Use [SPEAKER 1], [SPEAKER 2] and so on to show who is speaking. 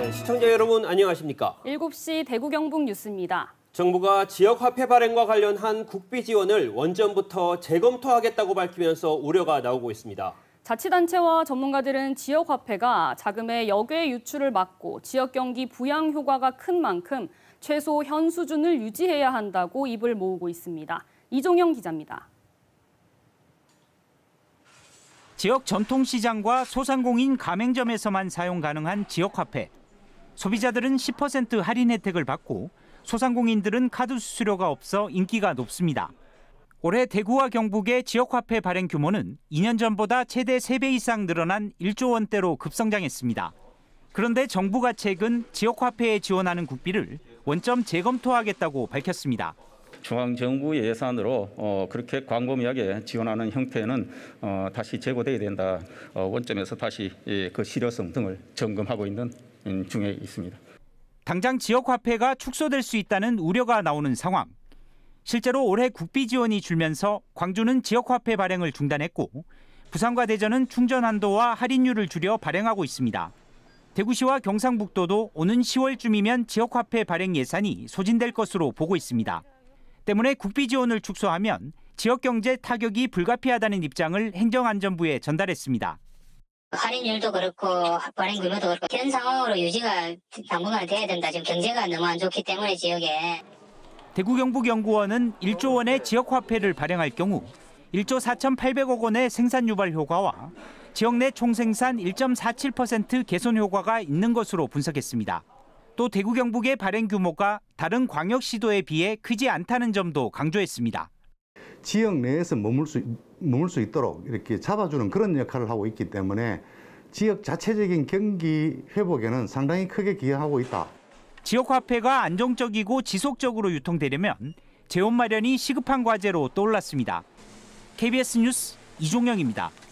[SPEAKER 1] 네, 시청자 여러분 안녕하십니까?
[SPEAKER 2] 7시 대구 경북 뉴스입니다.
[SPEAKER 1] 정부가 지역 화폐 발행과 관련한 국비 지원을 원전부터 재검토하겠다고 밝히면서 우려가 나오고 있습니다.
[SPEAKER 2] 자치단체와 전문가들은 지역 화폐가 자금의 역외 유출을 막고 지역 경기 부양 효과가 큰 만큼 최소 현 수준을 유지해야 한다고 입을 모으고 있습니다. 이종영 기자입니다.
[SPEAKER 1] 지역 전통시장과 소상공인 가맹점에서만 사용 가능한 지역화폐. 소비자들은 10% 할인 혜택을 받고 소상공인들은 카드 수수료가 없어 인기가 높습니다. 올해 대구와 경북의 지역화폐 발행 규모는 2년 전보다 최대 3배 이상 늘어난 1조 원대로 급성장했습니다. 그런데 정부가 최근 지역화폐에 지원하는 국비를 원점 재검토하겠다고 밝혔습니다. 중앙정부 예산으로 어, 그렇게 광범위하게 지원하는 형태는 어, 다시 제고되어야 된다. 어, 원점에서 다시 예, 그 실효성 등을 점검하고 있는 음, 중에 있습니다. 당장 지역 화폐가 축소될 수 있다는 우려가 나오는 상황. 실제로 올해 국비 지원이 줄면서 광주는 지역 화폐 발행을 중단했고 부산과 대전은 충전 한도와 할인율을 줄여 발행하고 있습니다. 대구시와 경상북도도 오는 10월쯤이면 지역 화폐 발행 예산이 소진될 것으로 보고 있습니다. 때문에 국비 지원을 축소하면 지역 경제 타격이 불가피하다는 입장을 행정안전부에 전달했습니다.
[SPEAKER 3] 할인율도 그렇고 발행 규모도 그렇고 이런 상황으로 유지가 당분간 돼야 된다. 지금 경제가 너무 안 좋기 때문에 지역에.
[SPEAKER 1] 대구 경북연구원은 1조 원의 지역 화폐를 발행할 경우 1조 4,800억 원의 생산 유발 효과와 지역 내 총생산 1.47% 개선 효과가 있는 것으로 분석했습니다. 또 대구 경북의 발행 규모가 다른 광역시도에 비해 크지 않다는 점도 강조했습니다. 지역 내에서 머물 수, 머물 수 있도록 이렇게 잡아주는 그런 역할을 하고 있기 때문에 지역 자체적인 경기 회복에는 상당히 크게 기여하고 있다. 지역 화폐가 안정적이고 지속적으로 유통되려면 재원 마련이 시급한 과제로 떠올랐습니다. KBS 뉴스 이종영입니다.